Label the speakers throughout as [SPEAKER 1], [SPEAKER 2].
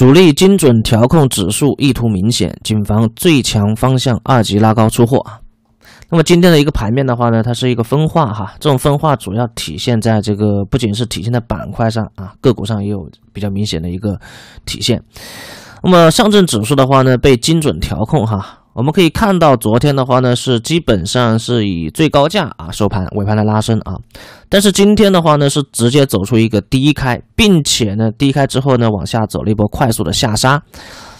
[SPEAKER 1] 主力精准调控指数意图明显，谨防最强方向二级拉高出货啊！那么今天的一个盘面的话呢，它是一个分化哈，这种分化主要体现在这个不仅是体现在板块上啊，个股上也有比较明显的一个体现。那么上证指数的话呢，被精准调控哈。我们可以看到，昨天的话呢，是基本上是以最高价啊收盘，尾盘的拉升啊。但是今天的话呢，是直接走出一个低开，并且呢低开之后呢，往下走了一波快速的下杀。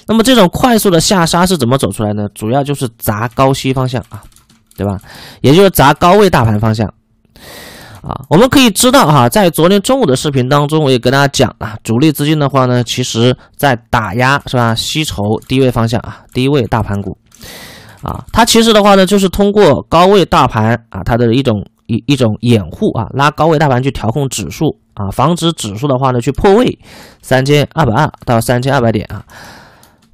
[SPEAKER 1] 那么这种快速的下杀是怎么走出来呢？主要就是砸高息方向啊，对吧？也就是砸高位大盘方向啊。我们可以知道哈，在昨天中午的视频当中，我也跟大家讲啊，主力资金的话呢，其实在打压是吧？吸筹低位方向啊，低位大盘股。啊，它其实的话呢，就是通过高位大盘啊，它的一种一一种掩护啊，拉高位大盘去调控指数啊，防止指数的话呢去破位三千二百二到三千二百点啊。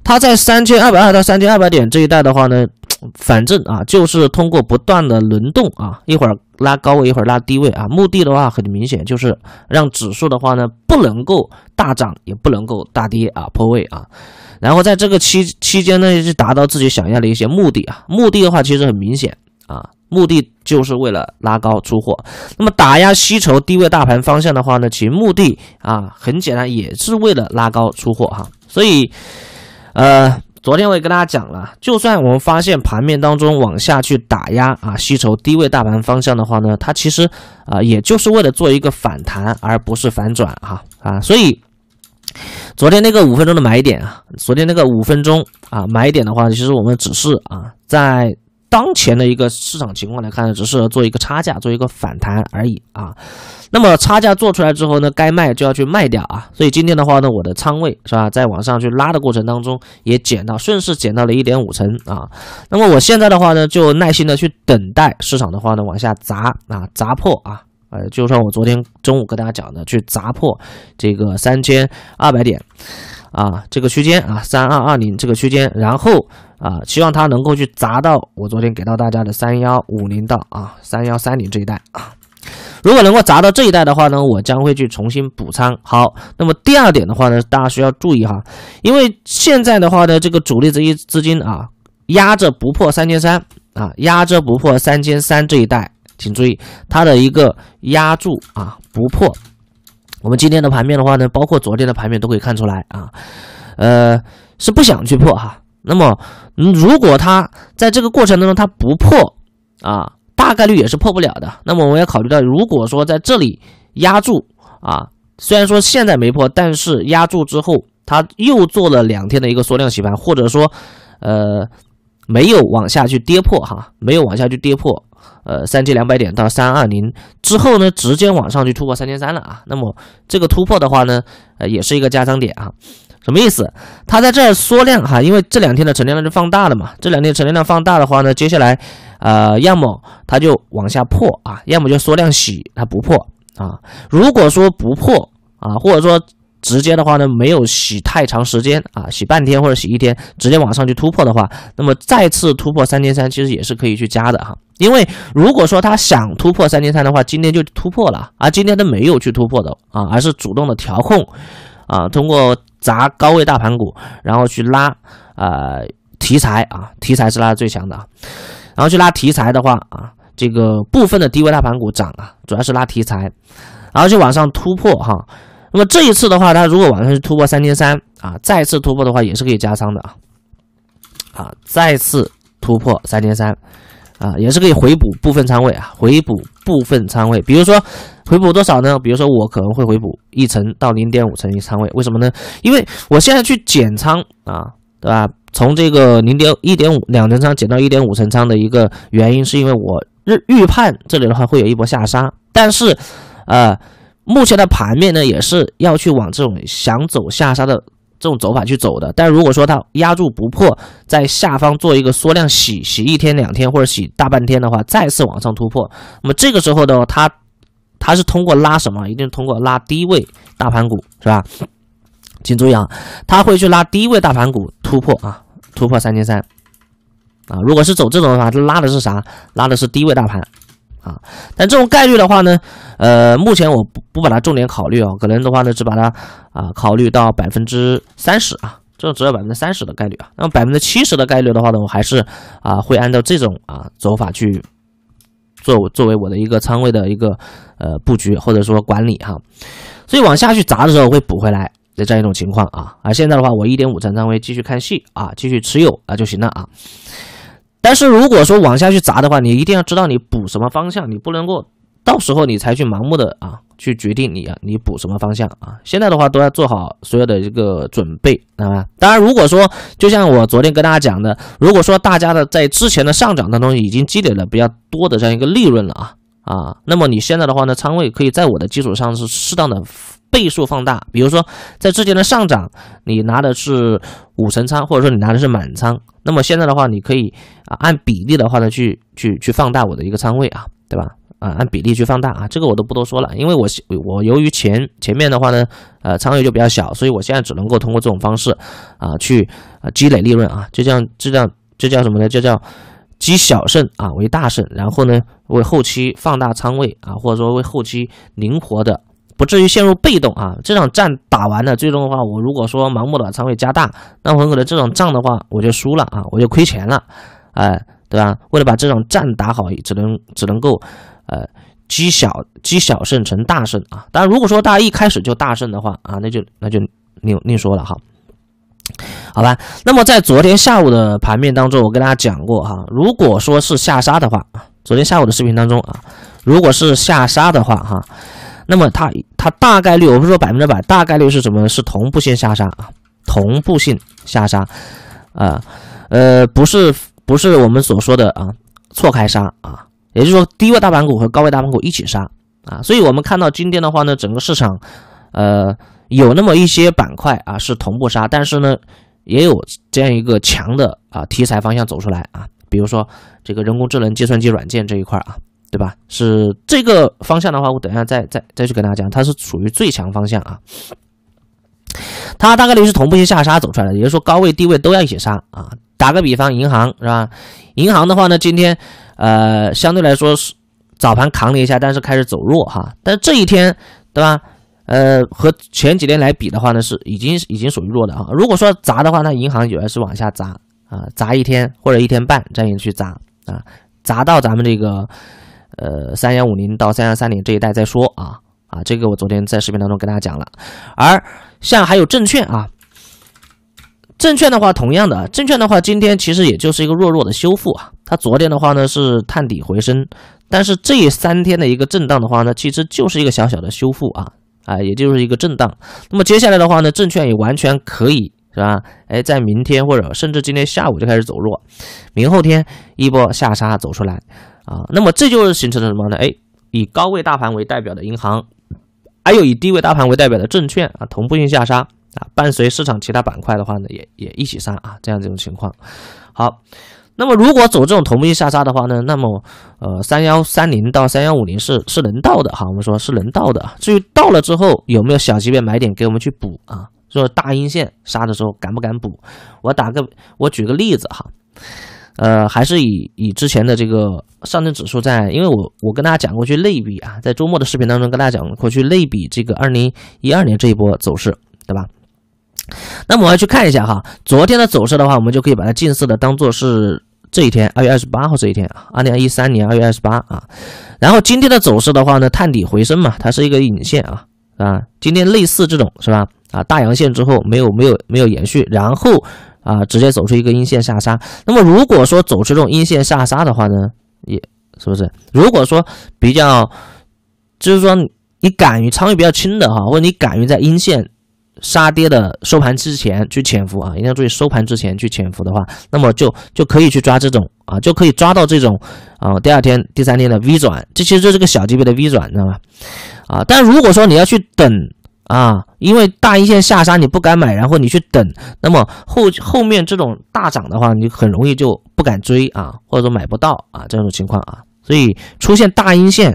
[SPEAKER 1] 它在三千二百二到三千二百点这一带的话呢。反正啊，就是通过不断的轮动啊，一会儿拉高位，一会儿拉低位啊。目的的话很明显，就是让指数的话呢，不能够大涨，也不能够大跌啊，破位啊。然后在这个期期间呢，是达到自己想要的一些目的啊。目的的话其实很明显啊，目的就是为了拉高出货。那么打压吸筹低位大盘方向的话呢，其目的啊，很简单，也是为了拉高出货哈。所以，呃。昨天我也跟大家讲了，就算我们发现盘面当中往下去打压啊、吸筹低位大盘方向的话呢，它其实啊，也就是为了做一个反弹，而不是反转哈啊。所以，昨天那个五分钟的买点啊，昨天那个五分钟啊买点的话，其实我们只是啊在。当前的一个市场情况来看呢，只适合做一个差价，做一个反弹而已啊。那么差价做出来之后呢，该卖就要去卖掉啊。所以今天的话呢，我的仓位是吧，在往上去拉的过程当中，也减到顺势减到了一点五成啊。那么我现在的话呢，就耐心的去等待市场的话呢，往下砸啊，砸破啊。呃，就像我昨天中午跟大家讲的，去砸破这个三千二百点啊，这个区间啊，三二二零这个区间，然后。啊，希望它能够去砸到我昨天给到大家的三幺五零到啊三幺三零这一带啊。如果能够砸到这一带的话呢，我将会去重新补仓。好，那么第二点的话呢，大家需要注意哈，因为现在的话呢，这个主力这些资金啊压着不破三千三啊，压着不破三千三这一带，请注意它的一个压住啊不破。我们今天的盘面的话呢，包括昨天的盘面都可以看出来啊，呃是不想去破哈。那么，如果它在这个过程当中它不破，啊，大概率也是破不了的。那么我们要考虑到，如果说在这里压住，啊，虽然说现在没破，但是压住之后，它又做了两天的一个缩量洗盘，或者说，呃，没有往下去跌破哈，没有往下去跌破，呃，三千两百点到三二零之后呢，直接往上去突破三千三了啊。那么这个突破的话呢，呃，也是一个加仓点啊。什么意思？它在这儿缩量哈，因为这两天的成交量是放大的嘛。这两天成交量放大的话呢，接下来，呃，要么它就往下破啊，要么就缩量洗，它不破啊。如果说不破啊，或者说直接的话呢，没有洗太长时间啊，洗半天或者洗一天，直接往上去突破的话，那么再次突破三千三，其实也是可以去加的哈。因为如果说它想突破三千三的话，今天就突破了啊，今天都没有去突破的啊，而是主动的调控。啊，通过砸高位大盘股，然后去拉啊题材啊，题材是拉的最强的，然后去拉题材的话啊，这个部分的低位大盘股涨啊，主要是拉题材，然后去往上突破哈。那么这一次的话，它如果往上去突破三千三啊，再次突破的话也是可以加仓的啊，啊，再次突破三千三。啊，也是可以回补部分仓位啊，回补部分仓位。比如说，回补多少呢？比如说，我可能会回补一层到零点五成一仓位。为什么呢？因为我现在去减仓啊，对吧？从这个零点一点五两层仓减到一点五层仓的一个原因，是因为我日预判这里的话会有一波下杀，但是，呃，目前的盘面呢，也是要去往这种想走下杀的。这种走法去走的，但如果说它压住不破，在下方做一个缩量洗洗一天两天或者洗大半天的话，再次往上突破，那么这个时候的话，它它是通过拉什么？一定通过拉低位大盘股，是吧？请注意啊，它会去拉低位大盘股突破啊，突破三千三啊！如果是走这种的话，拉的是啥？拉的是低位大盘。啊，但这种概率的话呢，呃，目前我不不把它重点考虑啊，可能的话呢，只把它啊考虑到百分之三十啊，这只有百分之三十的概率啊。那么百分之七十的概率的话呢，我还是啊会按照这种啊走法去做作为我的一个仓位的一个呃布局或者说管理哈。所以往下去砸的时候会补回来的这样一种情况啊。啊，现在的话我一点五成仓位继续看戏啊，继续持有啊就行了啊。但是如果说往下去砸的话，你一定要知道你补什么方向，你不能够到时候你才去盲目的啊去决定你啊你补什么方向啊！现在的话都要做好所有的一个准备，啊，吧？当然，如果说就像我昨天跟大家讲的，如果说大家的在之前的上涨当中已经积累了比较多的这样一个利润了啊啊，那么你现在的话呢，仓位可以在我的基础上是适当的。倍数放大，比如说在之前的上涨，你拿的是五成仓，或者说你拿的是满仓，那么现在的话，你可以啊按比例的话呢去去去放大我的一个仓位啊，对吧？啊，按比例去放大啊，这个我都不多说了，因为我我由于前前面的话呢，呃，仓位就比较小，所以我现在只能够通过这种方式啊去啊积累利润啊，就叫这叫这叫什么呢？这叫积小胜啊为大胜，然后呢为后期放大仓位啊，或者说为后期灵活的。不至于陷入被动啊！这场战打完了，最终的话，我如果说盲目的把仓位加大，那很可能这场仗的话，我就输了啊，我就亏钱了，哎，对吧？为了把这场战打好，只能只能够，呃，积小积小胜成大胜啊！当然，如果说大家一开始就大胜的话啊，那就那就另另说了哈，好吧？那么在昨天下午的盘面当中，我跟大家讲过哈，如果说是下杀的话，昨天下午的视频当中啊，如果是下杀的话哈。那么它它大概率，我不是说百分之百，大概率是什么呢？是同步性下杀啊，同步性下杀，啊，呃，不是不是我们所说的啊错开杀啊，也就是说低位大盘股和高位大盘股一起杀啊，所以我们看到今天的话呢，整个市场，呃，有那么一些板块啊是同步杀，但是呢，也有这样一个强的啊题材方向走出来啊，比如说这个人工智能、计算机软件这一块啊。对吧？是这个方向的话，我等一下再再再去跟大家讲，它是属于最强方向啊。它大概率是同步性下杀走出来，的，也就是说高位低位都要一起杀啊。打个比方，银行是吧？银行的话呢，今天呃相对来说是早盘扛了一下，但是开始走弱哈。但是这一天对吧？呃，和前几天来比的话呢，是已经已经属于弱的哈。如果说砸的话，那银行有的是往下砸啊，砸一天或者一天半这样去砸啊，砸到咱们这个。呃，三幺五零到三幺三零这一代再说啊啊，这个我昨天在视频当中跟大家讲了。而像还有证券啊，证券的话，同样的，证券的话，今天其实也就是一个弱弱的修复啊。它昨天的话呢是探底回升，但是这三天的一个震荡的话呢，其实就是一个小小的修复啊啊，也就是一个震荡。那么接下来的话呢，证券也完全可以。是吧？哎，在明天或者甚至今天下午就开始走弱，明后天一波下杀走出来啊，那么这就是形成了什么呢？哎，以高位大盘为代表的银行，还有以低位大盘为代表的证券啊，同步性下杀啊，伴随市场其他板块的话呢，也也一起杀啊，这样这种情况。好，那么如果走这种同步性下杀的话呢，那么呃，三幺三零到三幺五零是是能到的哈，我们说是能到的。至于到了之后有没有小级别买点给我们去补啊？是大阴线杀的时候，敢不敢补？我打个我举个例子哈，呃，还是以以之前的这个上证指数在，因为我我跟大家讲过去类比啊，在周末的视频当中跟大家讲过去类比这个二零一二年这一波走势，对吧？那么我要去看一下哈，昨天的走势的话，我们就可以把它近似的当做是这一天二月二十八号这一天啊，二零一三年二月二十八啊，然后今天的走势的话呢，探底回升嘛，它是一个影线啊啊，今天类似这种是吧？啊，大阳线之后没有没有没有延续，然后啊直接走出一个阴线下杀。那么如果说走出这种阴线下杀的话呢，也是不是？如果说比较，就是说你敢于仓位比较轻的哈，或者你敢于在阴线杀跌的收盘之前去潜伏啊，一定要注意收盘之前去潜伏的话，那么就就可以去抓这种啊，就可以抓到这种啊，第二天、第三天的 V 转，这其实是个小级别的 V 转，知道吗？啊，但如果说你要去等。啊，因为大阴线下杀你不敢买，然后你去等，那么后后面这种大涨的话，你很容易就不敢追啊，或者说买不到啊，这种情况啊，所以出现大阴线，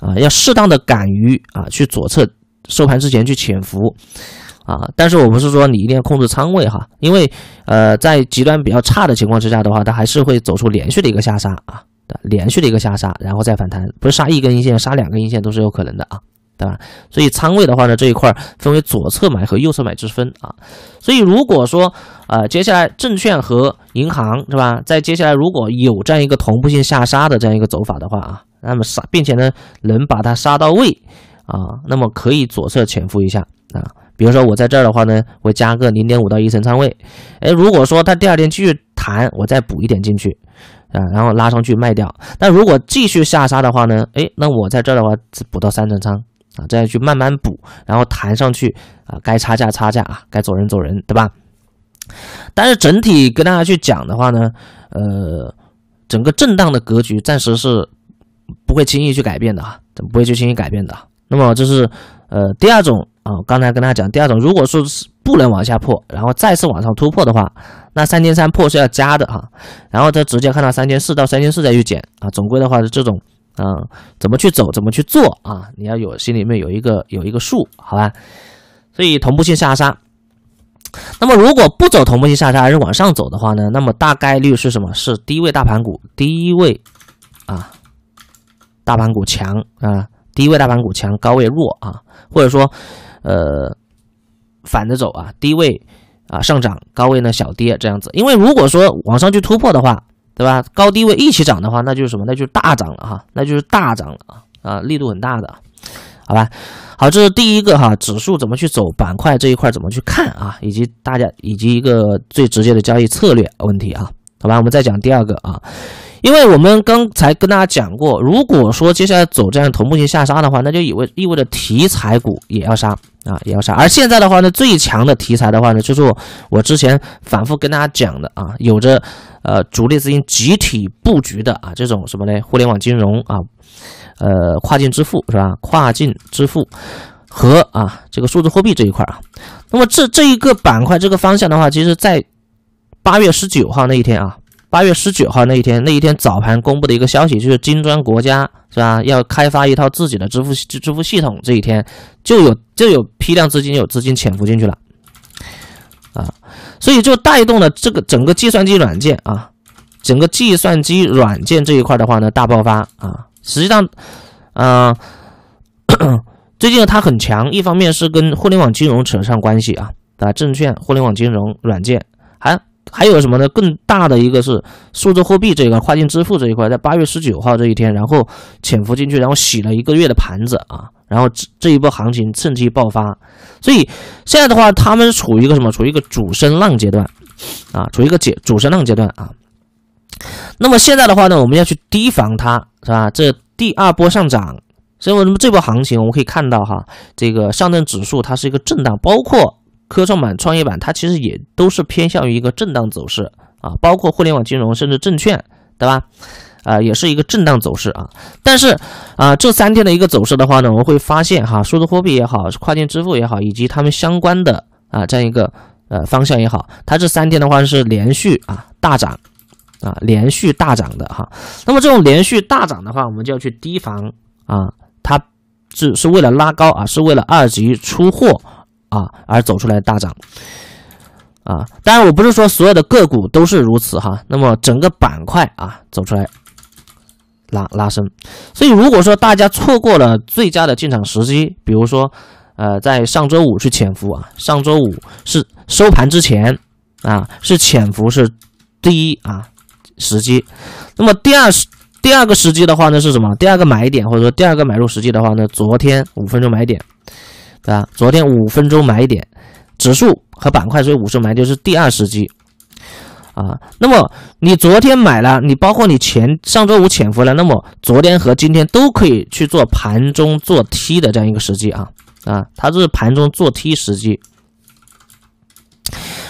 [SPEAKER 1] 啊，要适当的敢于啊去左侧收盘之前去潜伏，啊，但是我不是说你一定要控制仓位哈，因为呃在极端比较差的情况之下的话，它还是会走出连续的一个下杀啊，连续的一个下杀，然后再反弹，不是杀一根阴线，杀两根阴线都是有可能的啊。对吧？所以仓位的话呢，这一块儿分为左侧买和右侧买之分啊。所以如果说呃接下来证券和银行是吧，在接下来如果有这样一个同步性下杀的这样一个走法的话啊，那么杀并且呢能把它杀到位啊，那么可以左侧潜伏一下啊。比如说我在这儿的话呢，会加个零点五到一层仓位。哎，如果说它第二天继续弹，我再补一点进去啊，然后拉上去卖掉。但如果继续下杀的话呢，哎，那我在这儿的话补到三层仓。啊，这样去慢慢补，然后弹上去啊，该差价差价啊，该走人走人，对吧？但是整体跟大家去讲的话呢，呃，整个震荡的格局暂时是不会轻易去改变的啊，不会去轻易改变的。那么这是呃，第二种啊，刚才跟大家讲，第二种如果说是不能往下破，然后再次往上突破的话，那三千三破是要加的啊，然后再直接看到三千四到三千四再去减啊，总归的话是这种。啊，怎么去走，怎么去做啊？你要有心里面有一个有一个数，好吧？所以同步性下杀。那么如果不走同步性下杀，还是往上走的话呢？那么大概率是什么？是低位大盘股低位啊，大盘股强啊，低位大盘股强，高位弱啊，或者说呃反着走啊，低位啊上涨，高位呢小跌这样子。因为如果说往上去突破的话。对吧？高低位一起涨的话，那就是什么？那就是大涨了哈，那就是大涨了啊啊，力度很大的，好吧？好，这是第一个哈，指数怎么去走，板块这一块怎么去看啊？以及大家以及一个最直接的交易策略问题啊？好吧，我们再讲第二个啊。因为我们刚才跟大家讲过，如果说接下来走这样同步性下杀的话，那就意味意味着题材股也要杀啊，也要杀。而现在的话呢，最强的题材的话呢，就是我我之前反复跟大家讲的啊，有着呃主力资金集体布局的啊这种什么呢？互联网金融啊，呃跨境支付是吧？跨境支付和啊这个数字货币这一块啊，那么这这一个板块这个方向的话，其实在八月十九号那一天啊。八月十九号那一天，那一天早盘公布的一个消息，就是金砖国家是吧？要开发一套自己的支付支付系统，这一天就有就有批量资金有资金潜伏进去了，啊，所以就带动了这个整个计算机软件啊，整个计算机软件这一块的话呢，大爆发啊。实际上，啊，最近它很强，一方面是跟互联网金融扯上关系啊，啊，证券、互联网金融、软件还。还有什么呢？更大的一个是数字货币这一块，跨境支付这一块，在八月十九号这一天，然后潜伏进去，然后洗了一个月的盘子啊，然后这这一波行情趁机爆发。所以现在的话，他们处于一个什么？处于一个主升浪阶段啊，处于一个解主升浪阶段啊。那么现在的话呢，我们要去提防它是吧？这第二波上涨。所以我们这波行情，我们可以看到哈，这个上证指数它是一个震荡，包括。科创板、创业板，它其实也都是偏向于一个震荡走势啊，包括互联网金融，甚至证券，对吧？啊，也是一个震荡走势啊。但是，啊，这三天的一个走势的话呢，我们会发现哈，数字货币也好，跨境支付也好，以及他们相关的啊，这样一个呃方向也好，它这三天的话是连续啊大涨，啊，连续大涨的哈。那么这种连续大涨的话，我们就要去提防啊，它是是为了拉高啊，是为了二级出货。啊，而走出来大涨，啊，当然我不是说所有的个股都是如此哈。那么整个板块啊走出来拉拉升，所以如果说大家错过了最佳的进场时机，比如说呃在上周五去潜伏啊，上周五是收盘之前啊是潜伏是第一啊时机，那么第二第二个时机的话呢是什么？第二个买点或者说第二个买入时机的话呢，昨天五分钟买点。啊，昨天五分钟买点，指数和板块，所以五十买就是第二时机，啊，那么你昨天买了，你包括你前上周五潜伏了，那么昨天和今天都可以去做盘中做 T 的这样一个时机啊啊，它是盘中做 T 时机。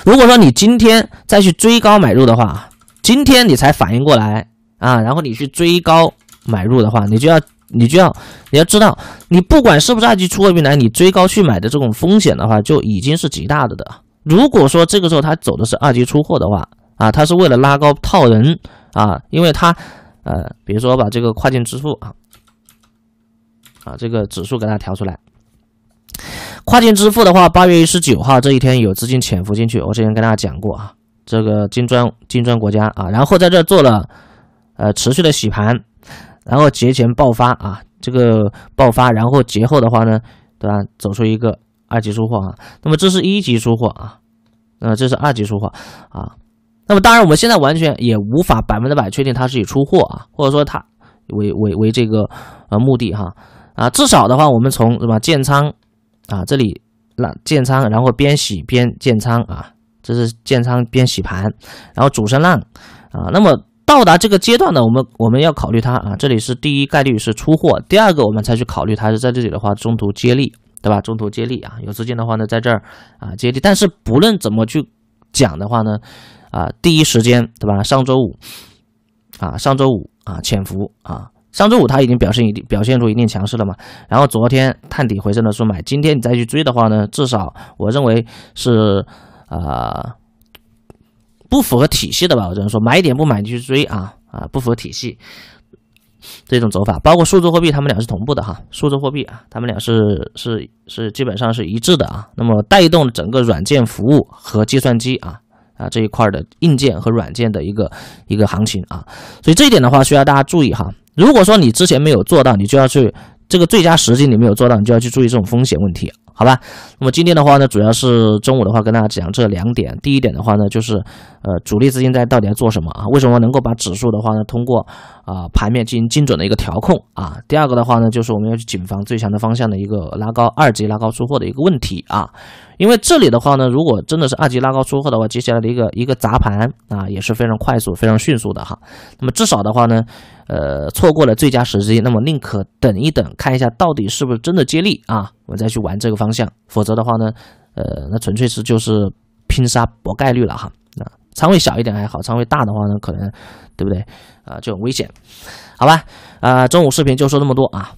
[SPEAKER 1] 如果说你今天再去追高买入的话，今天你才反应过来啊，然后你去追高买入的话，你就要。你就要，你要知道，你不管是不是二级出货平台，你追高去买的这种风险的话，就已经是极大的的。如果说这个时候他走的是二级出货的话，啊，他是为了拉高套人啊，因为他，呃，比如说把这个跨境支付啊，啊，这个指数给它调出来。跨境支付的话，八月一十九号这一天有资金潜伏进去，我之前跟大家讲过啊，这个金砖金砖国家啊，然后在这做了，呃，持续的洗盘。然后节前爆发啊，这个爆发，然后节后的话呢，对吧，走出一个二级出货啊，那么这是一级出货啊，那这是二级出货啊，那么当然我们现在完全也无法百分之百确定它是以出货啊，或者说它为为为这个呃目的哈啊，至少的话我们从什么建仓啊，这里那建仓，然后边洗边建仓啊，这是建仓边洗盘，然后主升浪啊，那么。到达这个阶段呢，我们我们要考虑它啊，这里是第一概率是出货，第二个我们才去考虑它是在这里的话中途接力，对吧？中途接力啊，有资金的话呢，在这儿啊接力。但是不论怎么去讲的话呢，啊，第一时间对吧？上周五啊，上周五啊，潜伏啊，上周五它已经表现一定表现出一定强势了嘛。然后昨天探底回升的时候买，今天你再去追的话呢，至少我认为是啊。不符合体系的吧，我只能说买点不买，你去追啊啊！不符合体系这种走法，包括数字货币，他们俩是同步的哈。数字货币啊，他们俩是是是基本上是一致的啊。那么带动整个软件服务和计算机啊啊这一块的硬件和软件的一个一个行情啊。所以这一点的话，需要大家注意哈。如果说你之前没有做到，你就要去这个最佳时机你没有做到，你就要去注意这种风险问题。好吧，那么今天的话呢，主要是中午的话跟大家讲这两点。第一点的话呢，就是，呃，主力资金在到底在做什么啊？为什么能够把指数的话呢，通过啊盘面进行精准的一个调控啊？第二个的话呢，就是我们要去谨防最强的方向的一个拉高、二级拉高出货的一个问题啊。因为这里的话呢，如果真的是二级拉高出货的话，接下来的一个一个砸盘啊，也是非常快速、非常迅速的哈。那么至少的话呢。呃，错过了最佳时机，那么宁可等一等，看一下到底是不是真的接力啊，我再去玩这个方向。否则的话呢，呃，那纯粹是就是拼杀搏概率了哈。啊，仓位小一点还好，仓位大的话呢，可能对不对啊就很危险。好吧，啊，中午视频就说这么多啊。